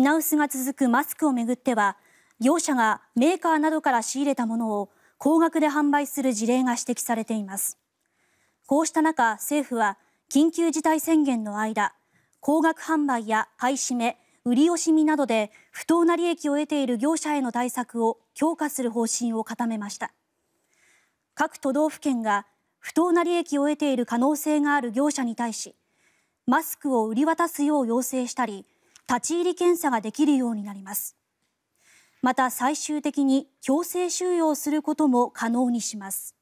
品薄が続くマスクを巡っては業者がメーカーなどから仕入れたものを高額で販売する事例が指摘されています。こうした中、政府は緊急事態宣言の間高額販売や買い占め売り惜しみなどで不当な利益を得ている業者への対策を強化する方針を固めました各都道府県が不当な利益を得ている可能性がある業者に対しマスクを売り渡すよう要請したり立ち入り検査ができるようになります。また、最終的に強制収容することも可能にします。